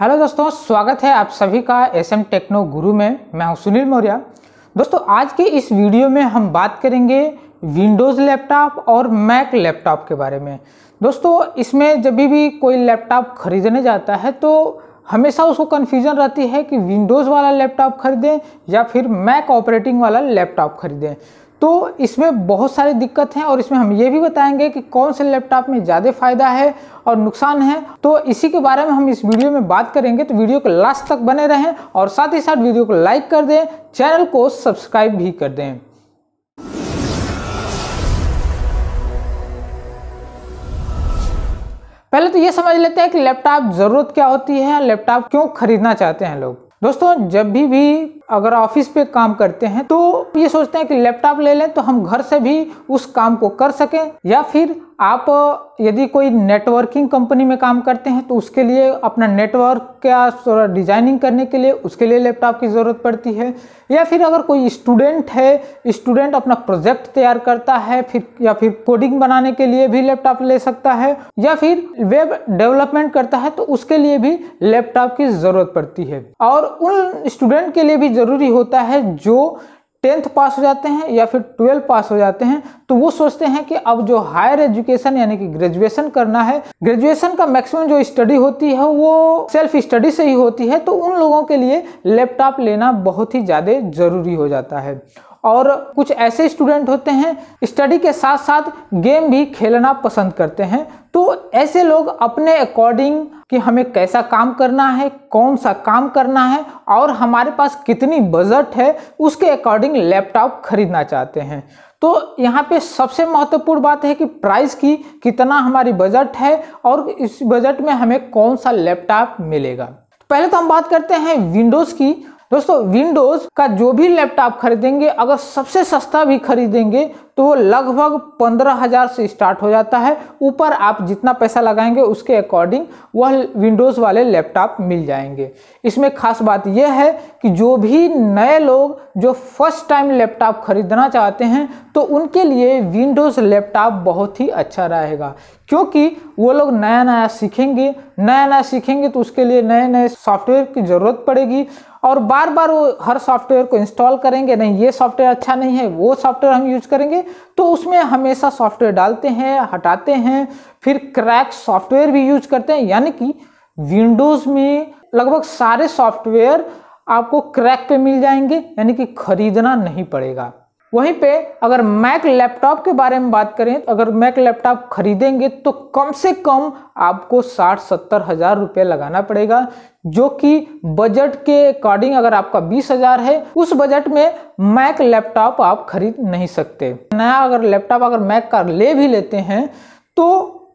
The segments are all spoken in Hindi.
हेलो दोस्तों स्वागत है आप सभी का एस एम टेक्नो गुरु में मैं हूं सुनील मौर्या दोस्तों आज के इस वीडियो में हम बात करेंगे विंडोज़ लैपटॉप और मैक लैपटॉप के बारे में दोस्तों इसमें जब भी कोई लैपटॉप खरीदने जाता है तो हमेशा उसको कन्फ्यूज़न रहती है कि विंडोज़ वाला लैपटॉप खरीदें या फिर मैक ऑपरेटिंग वाला लैपटॉप खरीदें तो इसमें बहुत सारी दिक्कत हैं और इसमें हम ये भी बताएंगे कि कौन से लैपटॉप में ज़्यादा फ़ायदा है और नुकसान है तो इसी के बारे में हम इस वीडियो में बात करेंगे तो वीडियो को लास्ट तक बने रहें और साथ ही साथ वीडियो को लाइक कर दें चैनल को सब्सक्राइब भी कर दें पहले तो ये समझ लेते हैं कि लैपटॉप ज़रूरत क्या होती है लैपटॉप क्यों खरीदना चाहते हैं लोग दोस्तों जब भी भी अगर ऑफिस पे काम करते हैं तो ये सोचते हैं कि लैपटॉप ले लें तो हम घर से भी उस काम को कर सकें या फिर आप यदि कोई नेटवर्किंग कंपनी में काम करते हैं तो उसके लिए अपना नेटवर्क क्या डिजाइनिंग करने के लिए उसके लिए लैपटॉप की ज़रूरत पड़ती है या फिर अगर कोई स्टूडेंट है स्टूडेंट अपना प्रोजेक्ट तैयार करता है फिर या फिर कोडिंग बनाने के लिए भी लैपटॉप ले सकता है या फिर वेब डेवलपमेंट करता है तो उसके लिए भी लैपटॉप की ज़रूरत पड़ती है और उन स्टूडेंट के लिए भी ज़रूरी होता है जो टेंथ पास हो जाते हैं या फिर ट्वेल्व पास हो जाते हैं तो वो सोचते हैं कि अब जो हायर एजुकेशन यानी कि ग्रेजुएशन करना है ग्रेजुएशन का मैक्सिमम जो स्टडी होती है वो सेल्फ स्टडी से ही होती है तो उन लोगों के लिए लैपटॉप लेना बहुत ही ज़्यादा ज़रूरी हो जाता है और कुछ ऐसे स्टूडेंट होते हैं स्टडी के साथ साथ गेम भी खेलना पसंद करते हैं तो ऐसे लोग अपने अकॉर्डिंग कि हमें कैसा काम करना है कौन सा काम करना है और हमारे पास कितनी बजट है उसके अकॉर्डिंग लैपटॉप खरीदना चाहते हैं तो यहाँ पे सबसे महत्वपूर्ण बात है कि प्राइस की कितना हमारी बजट है और इस बजट में हमें कौन सा लैपटॉप मिलेगा पहले तो हम बात करते हैं विंडोज़ की दोस्तों विंडोज़ का जो भी लैपटॉप खरीदेंगे अगर सबसे सस्ता भी खरीदेंगे तो वो लगभग पंद्रह हज़ार से स्टार्ट हो जाता है ऊपर आप जितना पैसा लगाएंगे उसके अकॉर्डिंग वह विंडोज़ वाले लैपटॉप मिल जाएंगे इसमें खास बात यह है कि जो भी नए लोग जो फर्स्ट टाइम लैपटॉप खरीदना चाहते हैं तो उनके लिए विंडोज़ लैपटॉप बहुत ही अच्छा रहेगा क्योंकि वो लोग नया नया सीखेंगे नया नया सीखेंगे तो उसके लिए नए नए सॉफ्टवेयर की ज़रूरत पड़ेगी और बार बार वो हर सॉफ्टवेयर को इंस्टॉल करेंगे नहीं ये सॉफ्टवेयर अच्छा नहीं है वो सॉफ्टवेयर हम यूज करेंगे तो उसमें हमेशा सॉफ्टवेयर डालते हैं हटाते हैं फिर क्रैक सॉफ्टवेयर भी यूज करते हैं यानी कि विंडोज़ में लगभग सारे सॉफ्टवेयर आपको क्रैक पे मिल जाएंगे यानी कि खरीदना नहीं पड़ेगा वहीं पे अगर मैक लैपटॉप के बारे में बात करें तो अगर मैक लैपटॉप खरीदेंगे तो कम से कम आपको साठ सत्तर हज़ार रुपये लगाना पड़ेगा जो कि बजट के अकॉर्डिंग अगर आपका बीस हज़ार है उस बजट में मैक लैपटॉप आप खरीद नहीं सकते नया अगर लैपटॉप अगर मैक का ले भी लेते हैं तो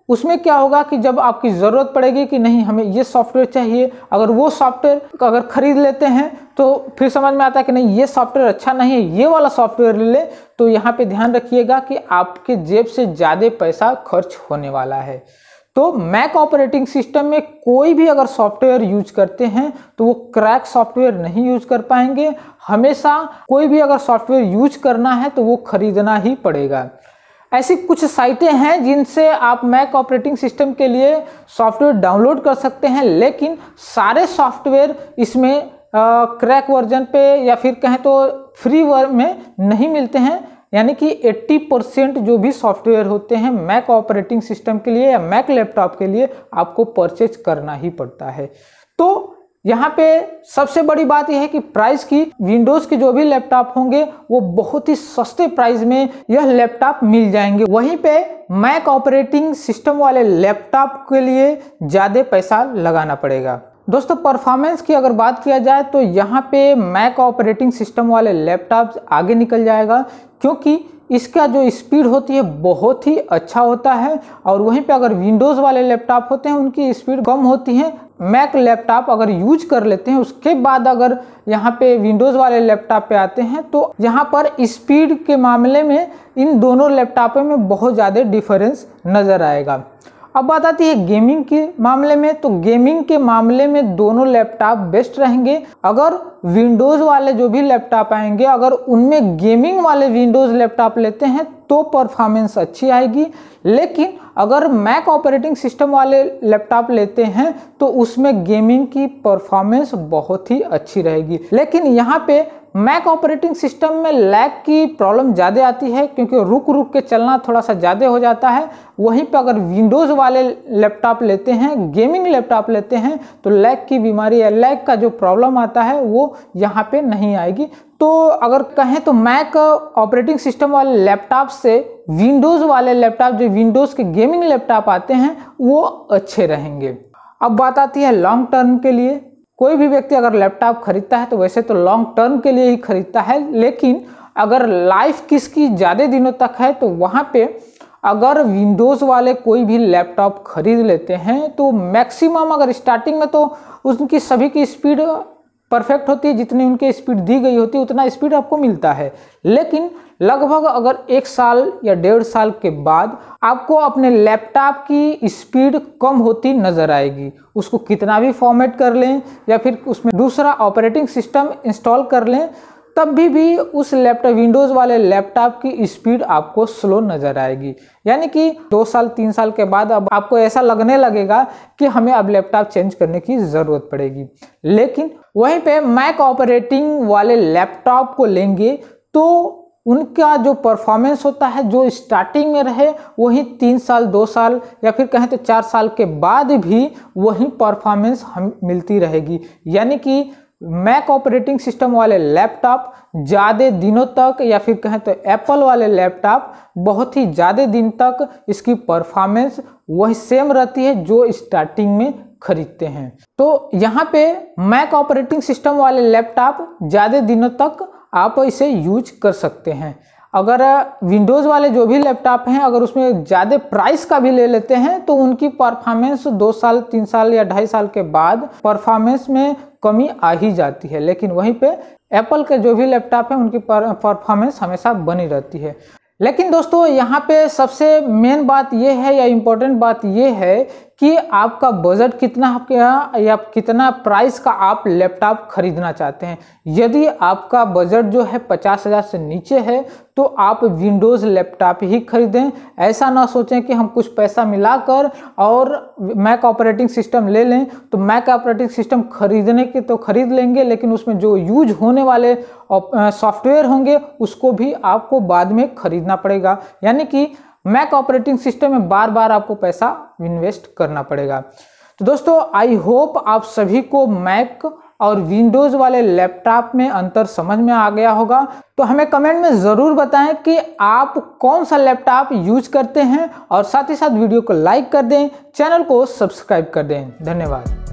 उसमें क्या होगा कि जब आपकी ज़रूरत पड़ेगी कि नहीं हमें ये सॉफ्टवेयर चाहिए अगर वो सॉफ्टवेयर अगर ख़रीद लेते हैं तो फिर समझ में आता है कि नहीं ये सॉफ्टवेयर अच्छा नहीं है ये वाला सॉफ्टवेयर ले लें तो यहाँ पे ध्यान रखिएगा कि आपके जेब से ज़्यादा पैसा खर्च होने वाला है तो मैक ऑपरेटिंग सिस्टम में कोई भी अगर सॉफ्टवेयर यूज करते हैं तो वो क्रैक सॉफ्टवेयर नहीं यूज कर पाएंगे हमेशा कोई भी अगर सॉफ्टवेयर यूज करना है तो वो खरीदना ही पड़ेगा ऐसी कुछ साइटें हैं जिनसे आप मैक ऑपरेटिंग सिस्टम के लिए सॉफ्टवेयर डाउनलोड कर सकते हैं लेकिन सारे सॉफ्टवेयर इसमें क्रैक वर्जन पे या फिर कहें तो फ्री वर्जन में नहीं मिलते हैं यानी कि 80 परसेंट जो भी सॉफ्टवेयर होते हैं मैक ऑपरेटिंग सिस्टम के लिए या मैक लैपटॉप के लिए आपको परचेज करना ही पड़ता है तो यहाँ पे सबसे बड़ी बात यह है कि प्राइस की विंडोज के जो भी लैपटॉप होंगे वो बहुत ही सस्ते प्राइस में यह लैपटॉप मिल जाएंगे वहीं पे मैक ऑपरेटिंग सिस्टम वाले लैपटॉप के लिए ज़्यादा पैसा लगाना पड़ेगा दोस्तों परफॉर्मेंस की अगर बात किया जाए तो यहाँ पे मैक ऑपरेटिंग सिस्टम वाले लैपटॉप आगे निकल जाएगा क्योंकि इसका जो स्पीड होती है बहुत ही अच्छा होता है और वहीं पे अगर विंडोज़ वाले लैपटॉप होते हैं उनकी स्पीड कम होती है मैक लैपटॉप अगर यूज कर लेते हैं उसके बाद अगर यहाँ पे विंडोज़ वाले लैपटॉप पे आते हैं तो यहाँ पर स्पीड के मामले में इन दोनों लैपटॉपों में बहुत ज़्यादा डिफरेंस नज़र आएगा अब बात आती है गेमिंग के मामले में तो गेमिंग के मामले में दोनों लैपटॉप बेस्ट रहेंगे अगर विंडोज़ वाले जो भी लैपटॉप आएंगे अगर उनमें गेमिंग वाले विंडोज़ लैपटॉप लेते हैं तो परफॉर्मेंस अच्छी आएगी लेकिन अगर मैक ऑपरेटिंग सिस्टम वाले लैपटॉप लेते हैं तो उसमें गेमिंग की परफॉर्मेंस बहुत ही अच्छी रहेगी लेकिन यहाँ पे मैक ऑपरेटिंग सिस्टम में लैग की प्रॉब्लम ज़्यादा आती है क्योंकि रुक रुक के चलना थोड़ा सा ज़्यादा हो जाता है वहीं पर अगर विंडोज़ वाले लैपटॉप लेते हैं गेमिंग लैपटॉप लेते हैं तो लैग की बीमारी या लैग का जो प्रॉब्लम आता है वो यहाँ पे नहीं आएगी तो अगर कहें तो मैक ऑपरेटिंग सिस्टम वाले लैपटॉप से विंडोज़ वाले लैपटॉप जो विंडोज़ के गेमिंग लैपटॉप आते हैं वो अच्छे रहेंगे अब बात आती है लॉन्ग टर्म के लिए कोई भी व्यक्ति अगर लैपटॉप खरीदता है तो वैसे तो लॉन्ग टर्म के लिए ही खरीदता है लेकिन अगर लाइफ किसकी ज़्यादा दिनों तक है तो वहाँ पे अगर विंडोज़ वाले कोई भी लैपटॉप खरीद लेते हैं तो मैक्सिमम अगर स्टार्टिंग में तो उनकी सभी की स्पीड परफेक्ट होती है जितनी उनकी स्पीड दी गई होती है उतना स्पीड आपको मिलता है लेकिन लगभग अगर एक साल या डेढ़ साल के बाद आपको अपने लैपटॉप की स्पीड कम होती नज़र आएगी उसको कितना भी फॉर्मेट कर लें या फिर उसमें दूसरा ऑपरेटिंग सिस्टम इंस्टॉल कर लें तब भी भी उस लैपटॉप विंडोज़ वाले लैपटॉप की स्पीड आपको स्लो नज़र आएगी यानी कि दो साल तीन साल के बाद अब आपको ऐसा लगने लगेगा कि हमें अब लैपटॉप चेंज करने की ज़रूरत पड़ेगी लेकिन वहीं पे मैक ऑपरेटिंग वाले लैपटॉप को लेंगे तो उनका जो परफॉर्मेंस होता है जो स्टार्टिंग में रहे वही तीन साल दो साल या फिर कहें तो चार साल के बाद भी वही परफॉर्मेंस हम मिलती रहेगी यानी कि मैक ऑपरेटिंग सिस्टम वाले लैपटॉप ज़्यादा दिनों तक या फिर कहें तो एप्पल वाले लैपटॉप बहुत ही ज़्यादा दिन तक इसकी परफॉर्मेंस वही सेम रहती है जो स्टार्टिंग में खरीदते हैं तो यहाँ पे मैक ऑपरेटिंग सिस्टम वाले लैपटॉप ज़्यादा दिनों तक आप इसे यूज कर सकते हैं अगर विंडोज़ वाले जो भी लैपटॉप हैं अगर उसमें ज़्यादा प्राइस का भी ले लेते हैं तो उनकी परफॉर्मेंस दो साल तीन साल या ढाई साल के बाद परफॉर्मेंस में कमी आ ही जाती है लेकिन वहीं पे एप्पल के जो भी लैपटॉप हैं उनकी परफॉर्मेंस हमेशा बनी रहती है लेकिन दोस्तों यहाँ पे सबसे मेन बात यह है या इम्पोर्टेंट बात यह है कि आपका बजट कितना आपके या कितना प्राइस का आप लैपटॉप खरीदना चाहते हैं यदि आपका बजट जो है पचास हज़ार से नीचे है तो आप विंडोज़ लैपटॉप ही खरीदें ऐसा ना सोचें कि हम कुछ पैसा मिलाकर और मैक ऑपरेटिंग सिस्टम ले लें तो मैक ऑपरेटिंग सिस्टम खरीदने के तो खरीद लेंगे लेकिन उसमें जो यूज होने वाले सॉफ्टवेयर होंगे उसको भी आपको बाद में खरीदना पड़ेगा यानी कि मैक ऑपरेटिंग सिस्टम में बार बार आपको पैसा इन्वेस्ट करना पड़ेगा तो दोस्तों आई होप आप सभी को मैक और विंडोज़ वाले लैपटॉप में अंतर समझ में आ गया होगा तो हमें कमेंट में ज़रूर बताएं कि आप कौन सा लैपटॉप यूज करते हैं और साथ ही साथ वीडियो को लाइक कर दें चैनल को सब्सक्राइब कर दें धन्यवाद